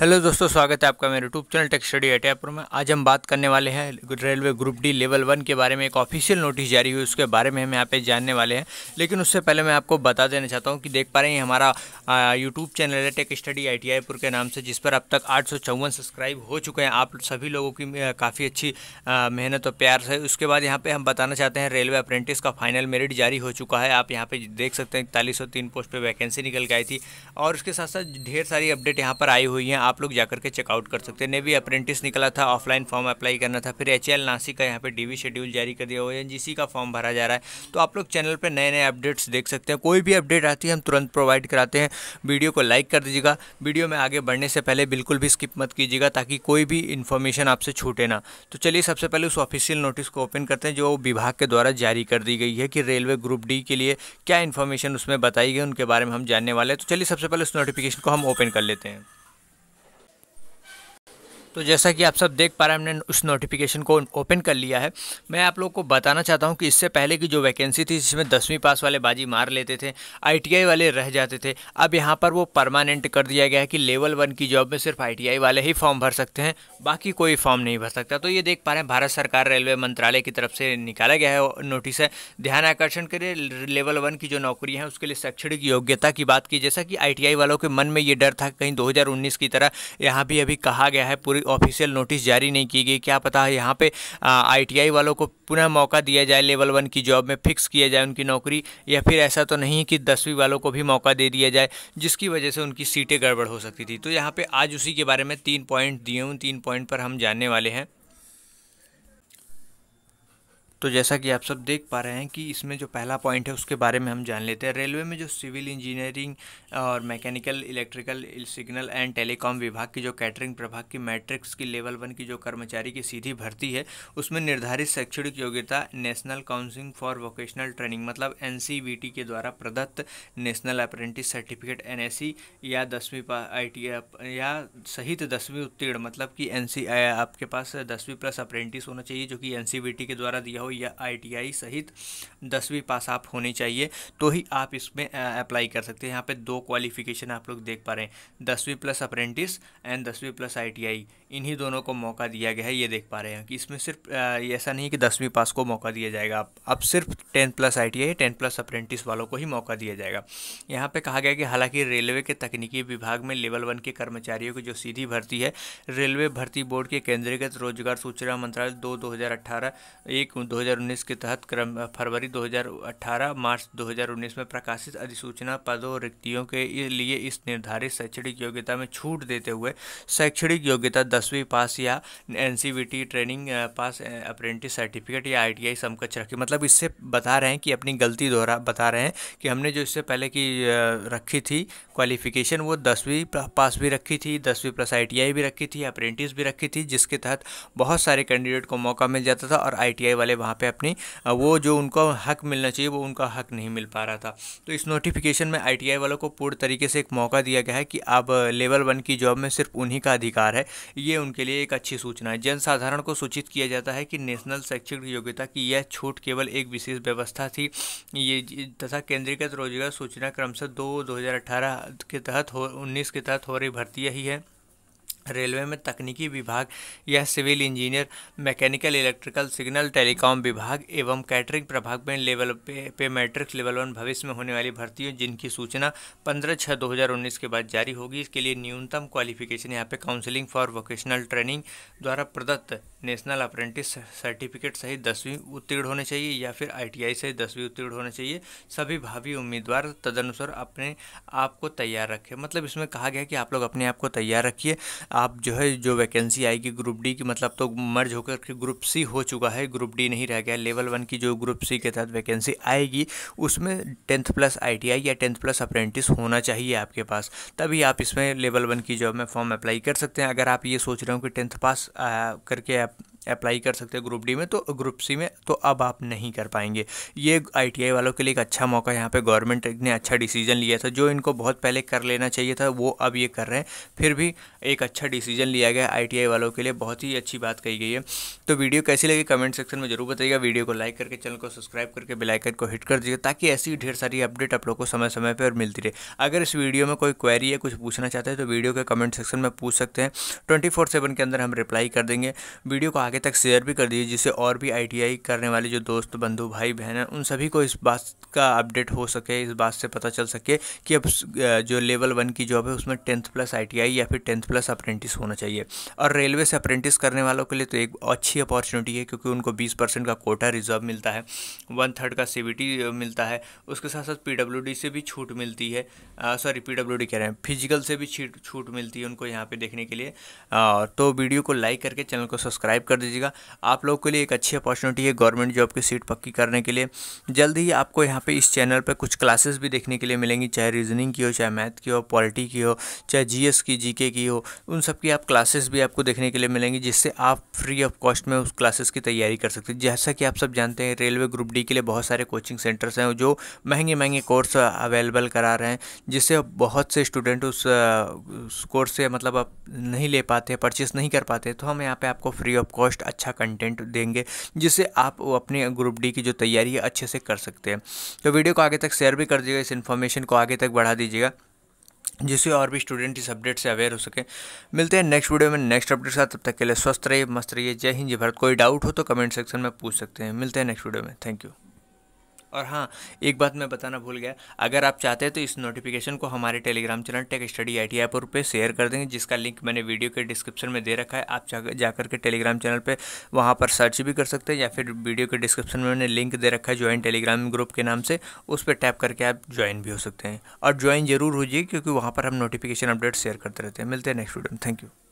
hello दोस्तों स्वागत है आपका मेरे यूट्यूब चैनल टेक स्टडी अटैपुर में आज हम बात करने वाले हैं railway group D level one के बारे में एक ऑफिशियल नोटिस जारी हुई उसके बारे में हम यहाँ पे जानने वाले हैं लेकिन उससे पहले मैं आपको बता देना चाहता हूँ कि देख पा रहे हैं हमारा यूट्यूब चैनल है टेक स्टडी आई के नाम से जिस पर अब तक आठ सब्सक्राइब हो चुके हैं आप सभी लोगों की काफ़ी अच्छी मेहनत और प्यार से उसके बाद यहाँ पर हम बताना चाहते हैं रेलवे अप्रेंटिस का फाइनल मेरिट जारी हो चुका है आप यहाँ पर देख सकते हैं इकतालीस पोस्ट पर वैकेंसी निकल के आई थी और उसके साथ साथ ढेर सारी अपडेट यहाँ पर आई हुई हैं आप लोग जाकर के चेकआउट कर सकते हैं नेवी अप्रेंटिस निकला था ऑफलाइन फॉर्म अप्लाई करना था फिर एच एल नासिक का यहाँ पे डीवी शेड्यूल जारी कर दिया हुआ है एन का फॉर्म भरा जा रहा है तो आप लोग चैनल पर नए नए अपडेट्स देख सकते हैं कोई भी अपडेट आती है हम तुरंत प्रोवाइड कराते हैं वीडियो को लाइक कर दीजिएगा वीडियो में आगे बढ़ने से पहले बिल्कुल भी स्किप मत कीजिएगा ताकि कोई भी इन्फॉर्मेशन आपसे छूटे ना तो चलिए सबसे पहले उस ऑफिशियल नोटिस को ओपन करते हैं जो विभाग के द्वारा जारी कर दी गई है कि रेलवे ग्रुप डी के लिए क्या इन्फॉर्मेशन उसमें बताई गई उनके बारे में हम जानने वाले हैं तो चलिए सबसे पहले उस नोटिफिकेशन को हम ओपन कर लेते हैं तो जैसा कि आप सब देख पा रहे हैं हमने उस नोटिफिकेशन को ओपन कर लिया है मैं आप लोग को बताना चाहता हूँ कि इससे पहले की जो वैकेंसी थी जिसमें दसवीं पास वाले बाजी मार लेते थे आई वाले रह जाते थे अब यहाँ पर वो परमानेंट कर दिया गया है कि लेवल वन की जॉब में सिर्फ आई वाले ही फॉर्म भर सकते हैं बाकी कोई फॉर्म नहीं भर सकता तो ये देख पा रहे हैं भारत सरकार रेलवे मंत्रालय की तरफ से निकाला गया है नोटिस है ध्यान आकर्षण करिए लेवल वन की जो नौकरी है उसके लिए शैक्षणिक योग्यता की बात की जैसा कि आई वालों के मन में ये डर था कहीं दो की तरह यहाँ भी अभी कहा गया है पूरी ऑफिशियल नोटिस जारी नहीं की गई क्या पता है यहाँ पे आईटीआई वालों को पुनः मौका दिया जाए लेवल वन की जॉब में फिक्स किया जाए उनकी नौकरी या फिर ऐसा तो नहीं कि दसवीं वालों को भी मौका दे दिया जाए जिसकी वजह से उनकी सीटें गड़बड़ हो सकती थी तो यहाँ पर आज उसी के बारे में तीन पॉइंट दिए हूँ तीन पॉइंट पर हम जानने वाले हैं तो जैसा कि आप सब देख पा रहे हैं कि इसमें जो पहला पॉइंट है उसके बारे में हम जान लेते हैं रेलवे में जो सिविल इंजीनियरिंग और mechanical electrical signal and telecom विभाग की जो कैटरिंग प्रभाग की मैट्रिक्स की लेवल वन की जो कर्मचारी की सीधी भर्ती है उसमें निर्धारित शैक्षणिक योग्यता national council for vocational training मतलब एन के द्वारा प्रदत्त नेशनल अप्रेंटिस सर्टिफिकेट एन या दसवीं आई या सहित दसवीं उत्तीर्ण मतलब कि एन आपके पास दसवीं प्लस अप्रेंटिस होना चाहिए जो कि एन के द्वारा दिया हो या आई सहित दसवीं पास आप होनी चाहिए तो ही आप इसमें अप्लाई कर सकते हैं यहाँ पे दो क्वालिफिकेशन आप लोग देख पा रहे हैं दसवीं प्लस अप्रेंटिस एंड दसवीं प्लस आई इन्हीं दोनों को मौका दिया गया है ये देख पा रहे हैं कि इसमें सिर्फ ऐसा नहीं कि दसवीं पास को मौका दिया जाएगा अब अब सिर्फ ten plus I T ten plus apprentice वालों को ही मौका दिया जाएगा यहाँ पे कहा गया कि हालांकि रेलवे के तकनीकी विभाग में लेवल वन के कर्मचारियों की जो सीधी भर्ती है रेलवे भर्ती बोर्ड के केंद्रीयगत रोजगार सूचना मंत्रालय दो दो हज़ार एक दो हज़ार उन्नीस के तहत क्रम फरवरी दो हज़ार मार्च दो हज़ार उन्नीस में प्रकाशित अधिसूचना पदों रिक्तियों के लिए इस निर्धारित शैक्षणिक योग्यता में छूट देते हुए शैक्षणिक योग्यता दस दसवीं पास या एन ट्रेनिंग e पास अप्रेंटिस सर्टिफिकेट या आई समकक्ष रखी मतलब इससे बता रहे हैं कि अपनी गलती दोहरा बता रहे हैं कि हमने जो इससे पहले की रखी थी क्वालिफिकेशन वो दसवीं पास भी रखी थी दसवीं प्लस आई भी रखी थी अप्रेंटिस भी रखी थी जिसके तहत बहुत सारे कैंडिडेट को मौका मिल जाता था और आई वाले वहाँ पर अपनी वो जो उनको हक मिलना चाहिए वो उनका हक नहीं मिल पा रहा था तो इस नोटिफिकेशन में आई वालों को पूर्ण तरीके से एक मौका दिया गया है कि अब लेवल वन की जॉब में सिर्फ उन्हीं का अधिकार है ये उनके लिए एक अच्छी सूचना है जनसाधारण को सूचित किया जाता है कि नेशनल शैक्षिक योग्यता की यह छूट केवल एक विशेष व्यवस्था थी ये तथा केंद्रीकृत रोजगार सूचना क्रमशः दो दो के तहत हो उन्नीस के तहत हो रही भर्तियाँ ही है रेलवे में तकनीकी विभाग या civil engineer mechanical electrical signal telecom विभाग एवं कैटरिंग प्रभाग में लेवल पे, पे मैट्रिक्स लेवल वन भविष्य में होने वाली भर्तियों जिनकी सूचना 15 छः 2019 के बाद जारी होगी इसके लिए न्यूनतम क्वालिफिकेशन यहाँ पे काउंसलिंग फॉर वोकेशनल ट्रेनिंग द्वारा प्रदत्त नेशनल अप्रेंटिस सर्टिफिकेट सहित दसवीं उत्तीर्ण होने चाहिए या फिर आई सहित दसवीं उत्तीर्ण होने चाहिए सभी भावी उम्मीदवार तदनुसार अपने आप को तैयार रखें मतलब इसमें कहा गया कि आप लोग अपने आप को तैयार रखिए आप जो है जो वैकेंसी आएगी ग्रुप डी की मतलब तो मर्ज होकर के ग्रुप सी हो चुका है ग्रुप डी नहीं रह गया लेवल वन की जो ग्रुप सी के तहत वैकेंसी आएगी उसमें टेंथ प्लस आई या टेंथ प्लस अप्रेंटिस होना चाहिए आपके पास तभी आप इसमें लेवल वन की जॉब में फॉर्म अप्लाई कर सकते हैं अगर आप ये सोच रहे हो कि टेंथ पास करके आप अप्लाई कर सकते हैं ग्रुप डी में तो ग्रुप सी में तो अब आप नहीं कर पाएंगे ये आई वालों के लिए एक अच्छा मौका यहाँ पर गवर्नमेंट ने अच्छा डिसीजन लिया था जो इनको बहुत पहले कर लेना चाहिए था वो अब ये कर रहे हैं फिर भी एक अच्छा डिसीजन लिया गया आई वालों के लिए बहुत ही अच्छी बात कही गई है तो वीडियो कैसी लगी कमेंट सेक्शन में जरूर बताइएगा वीडियो को लाइक करके चैनल को सब्सक्राइब करके बेलाइकन को हिट कर दीजिए ताकि ऐसी ढेर सारी अपडेट आप लोग को समय समय पर मिलती रहे अगर इस वीडियो में कोई क्वेरी या कुछ पूछना चाहते हैं तो वीडियो के कमेंट सेक्शन में पूछ सकते हैं ट्वेंटी फोर सेवन के अंदर हम रिप्लाई कर देंगे वीडियो को आगे आगे तक शेयर भी कर दीजिए जिससे और भी आई करने वाले जो दोस्त बंधु भाई बहन हैं उन सभी को इस बात का अपडेट हो सके इस बात से पता चल सके कि अब जो लेवल वन की जॉब है उसमें टेंथ प्लस आई या फिर टेंथ प्लस अप्रेंटिस होना चाहिए और रेलवे से अप्रेंटिस करने वालों के लिए तो एक अच्छी अपॉर्चुनिटी है क्योंकि उनको बीस परसेंट का कोटा रिजर्व मिलता है वन थर्ड का सी मिलता है उसके साथ साथ पी से भी छूट मिलती है सॉरी पी कह रहे हैं फिजिकल से भी छूट मिलती है उनको यहाँ पर देखने के लिए तो वीडियो को लाइक करके चैनल को सब्सक्राइब कर दीजिएगा आप लोग के लिए एक अच्छी अपॉर्चुनिटी है गवर्नमेंट जॉब की सीट पक्की करने के लिए जल्द ही आपको यहाँ पर इस चैनल पर कुछ क्लासेस भी देखने के लिए मिलेंगी चाहे रीजनिंग की हो चाहे मैथ की हो पॉलिटी की हो चाहे जी की जी की हो उन सब की आप क्लासेस भी आपको देखने के लिए मिलेंगी जिससे आप फ्री ऑफ कॉस्ट में उस क्लासेस की तैयारी कर सकते हैं जैसा कि आप सब जानते हैं रेलवे ग्रुप डी के लिए बहुत सारे कोचिंग सेंटर्स हैं जो महंगे महंगे कोर्स अवेलेबल करा रहे हैं जिससे बहुत से स्टूडेंट उस, उस कोर्स से मतलब आप नहीं ले पाते परचेस नहीं कर पाते तो हम यहाँ पर आपको फ्री ऑफ कॉस्ट फर्स्ट अच्छा कंटेंट देंगे जिससे आप अपने ग्रुप डी की जो तैयारी है अच्छे से कर सकते हैं तो वीडियो को आगे तक शेयर भी कर दीजिएगा इस इन्फॉर्मेशन को आगे तक बढ़ा दीजिएगा जिससे और भी स्टूडेंट इस अपडेट से अवेयर हो सके मिलते हैं नेक्स्ट वीडियो में नेक्स्ट अपडेट साथ तब तक के लिए स्वस्थ रहिए मस्त रहिए जय हिंद जय भारत कोई डाउट हो तो कमेंट सेक्शन में पूछ सकते हैं मिलते हैं नेक्स्ट वीडियो में थैंक यू और हाँ एक बात मैं बताना भूल गया अगर आप चाहते हैं तो इस नोटिफिकेशन को हमारे Telegram channel tech study I T app पर शेयर कर देंगे जिसका लिंक मैंने वीडियो के डिस्क्रिप्शन में दे रखा है आप जाकर के टेलीग्राम चैनल पर वहाँ पर सर्च भी कर सकते हैं या फिर वीडियो के डिस्क्रिप्शन में मैंने लिंक दे रखा है ज्वाइन टेलीग्राम ग्रुप के नाम से उस पर टैप करके आप ज्वाइन भी हो सकते हैं और ज्वाइन जरूर हो क्योंकि वहाँ पर हम नोटिफिकेशन अपडेट शेयर करते रहते हैं मिलते हैं नेक्स्ट वीडियो थैंक यू